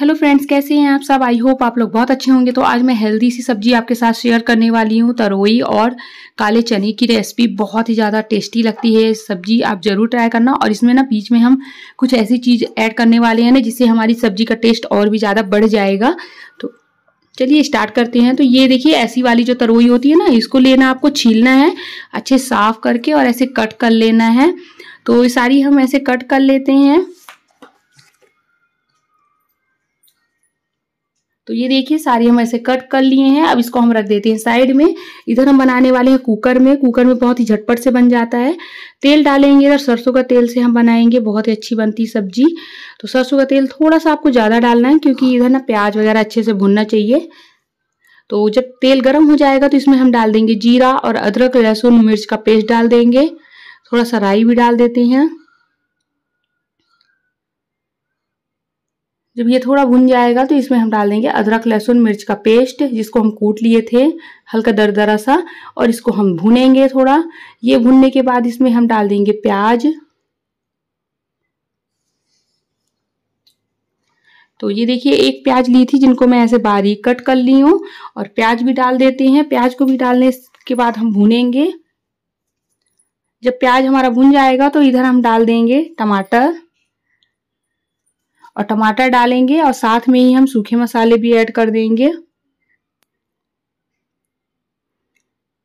hello friends कैसे हैं आप सब आई होप आप लोग बहुत अच्छे होंगे तो आज मैं हेल्दी सी सब्जी आपके साथ शेयर करने वाली हूँ तरोई और काले चने की रेसिपी बहुत ही ज़्यादा टेस्टी लगती है सब्जी आप ज़रूर ट्राई करना और इसमें ना बीच में हम कुछ ऐसी चीज़ ऐड करने वाले हैं ना जिससे हमारी सब्जी का टेस्ट और भी ज़्यादा बढ़ जाएगा तो चलिए स्टार्ट करते हैं तो ये देखिए ऐसी वाली जो तरोई होती है ना इसको लेना आपको छीलना है अच्छे साफ़ करके और ऐसे कट कर लेना है तो सारी हम ऐसे कट कर लेते हैं तो ये देखिए सारी हम ऐसे कट कर लिए हैं अब इसको हम रख देते हैं साइड में इधर हम बनाने वाले हैं कुकर में कुकर में बहुत ही झटपट से बन जाता है तेल डालेंगे इधर सरसों का तेल से हम बनाएंगे बहुत ही अच्छी बनती सब्जी तो सरसों का तेल थोड़ा सा आपको ज़्यादा डालना है क्योंकि इधर ना प्याज वगैरह अच्छे से भुनना चाहिए तो जब तेल गर्म हो जाएगा तो इसमें हम डाल देंगे जीरा और अदरक लहसुन मिर्च का पेस्ट डाल देंगे थोड़ा सा राई भी डाल देते हैं जब ये थोड़ा भुन जाएगा तो इसमें हम डाल देंगे अदरक लहसुन मिर्च का पेस्ट जिसको हम कूट लिए थे हल्का दरदरा सा और इसको हम भुनेंगे थोड़ा ये भुनने के बाद इसमें हम डाल देंगे प्याज तो ये देखिए एक प्याज ली थी जिनको मैं ऐसे बारीक कट कर ली हूँ और प्याज भी डाल देते हैं प्याज को भी डालने के बाद हम भुनेंगे जब प्याज हमारा भुन जाएगा तो इधर हम डाल देंगे टमाटर और टमाटर डालेंगे और साथ में ही हम सूखे मसाले भी ऐड कर देंगे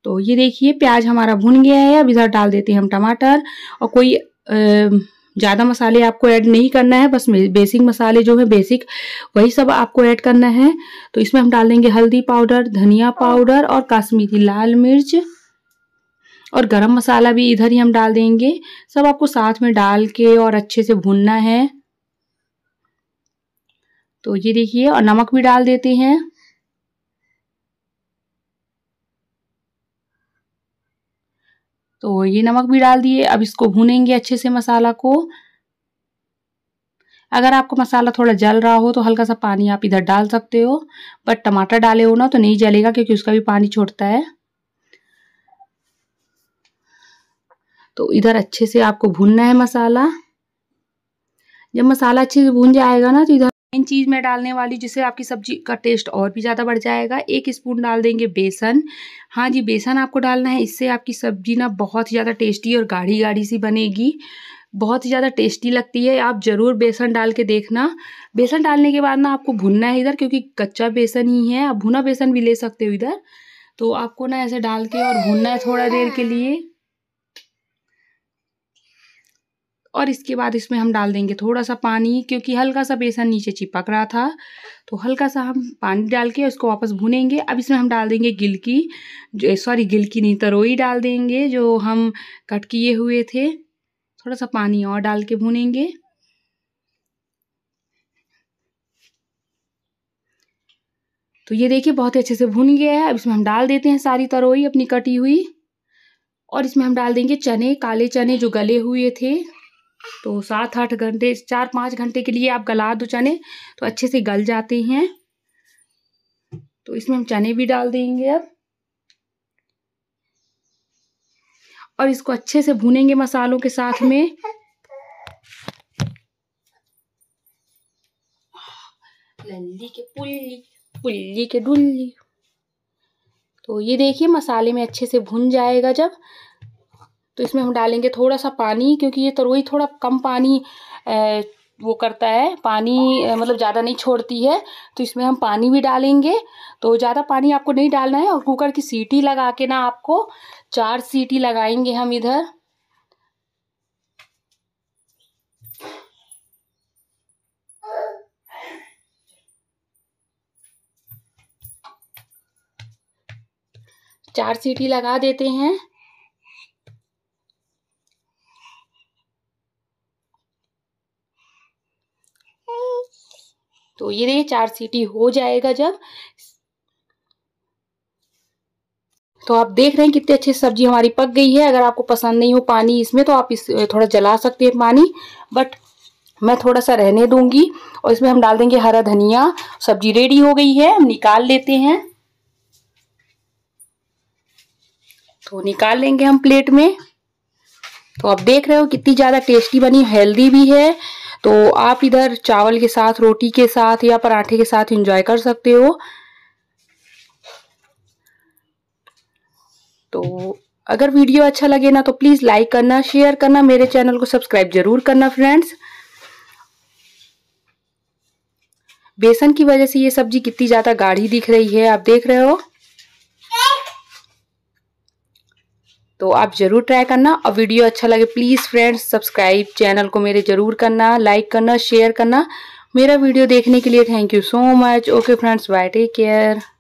तो ये देखिए प्याज हमारा भुन गया है अब इधर डाल देते हैं हम टमाटर और कोई ज़्यादा मसाले आपको ऐड नहीं करना है बस बेसिक मसाले जो है बेसिक वही सब आपको ऐड करना है तो इसमें हम डाल देंगे हल्दी पाउडर धनिया पाउडर और काश्मीरी लाल मिर्च और गरम मसाला भी इधर ही हम डाल देंगे सब आपको साथ में डाल के और अच्छे से भुनना है तो ये देखिए और नमक भी डाल देते हैं तो ये नमक भी डाल दिए अब इसको भूनेंगे अच्छे से मसाला को अगर आपको मसाला थोड़ा जल रहा हो तो हल्का सा पानी आप इधर डाल सकते हो बट टमाटर डाले हो ना तो नहीं जलेगा क्योंकि उसका भी पानी छोड़ता है तो इधर अच्छे से आपको भूनना है मसाला जब मसाला अच्छे से भून जाएगा ना तो इधर इन चीज़ में डालने वाली जिससे आपकी सब्जी का टेस्ट और भी ज़्यादा बढ़ जाएगा एक स्पून डाल देंगे बेसन हाँ जी बेसन आपको डालना है इससे आपकी सब्जी ना बहुत ही ज़्यादा टेस्टी और गाढ़ी गाढ़ी सी बनेगी बहुत ही ज़्यादा टेस्टी लगती है आप ज़रूर बेसन डाल के देखना बेसन डालने के बाद ना आपको भुनना है इधर क्योंकि कच्चा बेसन ही है आप भुना बेसन भी ले सकते हो इधर तो आपको ना ऐसे डाल के और भुनना है थोड़ा देर के लिए और इसके बाद इसमें हम डाल देंगे थोड़ा सा पानी क्योंकि हल्का सा बेसन नीचे चिपक रहा था तो हल्का सा हम पानी डाल के उसको वापस भुनेंगे अब इसमें हम डाल देंगे गिलकी सॉरी गिलकी नहीं तरोई डाल देंगे जो हम कट किए हुए थे थोड़ा सा पानी और डाल के भुनेंगे तो ये देखिए बहुत ही अच्छे से भुन गया है अब इसमें हम डाल देते हैं सारी तरोई अपनी कटी हुई और इसमें हम डाल देंगे चने काले चने जो गले हुए थे तो सात आठ घंटे चार पाँच घंटे के लिए आप गला दो चने तो अच्छे से गल जाते हैं तो इसमें हम चने भी डाल देंगे अब और इसको अच्छे से भूनेंगे मसालों के साथ में लल्ली के पुल्ली पुल्ली के डुल्ली तो ये देखिए मसाले में अच्छे से भुन जाएगा जब तो इसमें हम डालेंगे थोड़ा सा पानी क्योंकि ये तरोई थोड़ा कम पानी वो करता है पानी मतलब ज़्यादा नहीं छोड़ती है तो इसमें हम पानी भी डालेंगे तो ज़्यादा पानी आपको नहीं डालना है और कुकर की सीटी लगा के ना आपको चार सीटी लगाएंगे हम इधर चार सीटी लगा देते हैं तो ये देखिए चार सीटी हो जाएगा जब तो आप देख रहे हैं कितनी अच्छी सब्जी हमारी पक गई है अगर आपको पसंद नहीं हो पानी इसमें तो आप इस थोड़ा जला सकते हैं पानी बट मैं थोड़ा सा रहने दूंगी और इसमें हम डाल देंगे हरा धनिया सब्जी रेडी हो गई है हम निकाल लेते हैं तो निकाल लेंगे हम प्लेट में तो आप देख रहे हो कितनी ज़्यादा टेस्टी बनी हेल्दी भी है तो आप इधर चावल के साथ रोटी के साथ या पराठे के साथ इंजॉय कर सकते हो तो अगर वीडियो अच्छा लगे ना तो प्लीज़ लाइक करना शेयर करना मेरे चैनल को सब्सक्राइब जरूर करना फ्रेंड्स बेसन की वजह से ये सब्जी कितनी ज़्यादा गाढ़ी दिख रही है आप देख रहे हो तो आप ज़रूर ट्राई करना और वीडियो अच्छा लगे प्लीज़ फ्रेंड्स सब्सक्राइब चैनल को मेरे ज़रूर करना लाइक करना शेयर करना मेरा वीडियो देखने के लिए thank you so much okay friends bye take care